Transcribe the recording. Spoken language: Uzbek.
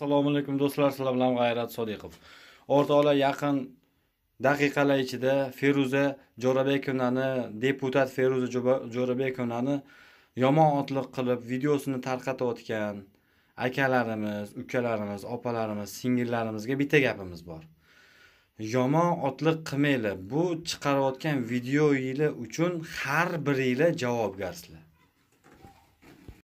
assalomu alaykum do'stlar sizlar bilan g'ayrat sodiqov o'rtoqlar yaqin daqiqalar ichida feruza jo'rabekovnani deputat feruza jo'rabekovnani yomon otliq qilib videosini tarqatayotgan akalarimiz ukalarimiz opalarimiz singillarimizga bitta gapimiz bor yomon otliq qilmanglar bu chiqarayotgan videoinglar uchun har biringlar javobgarsizlar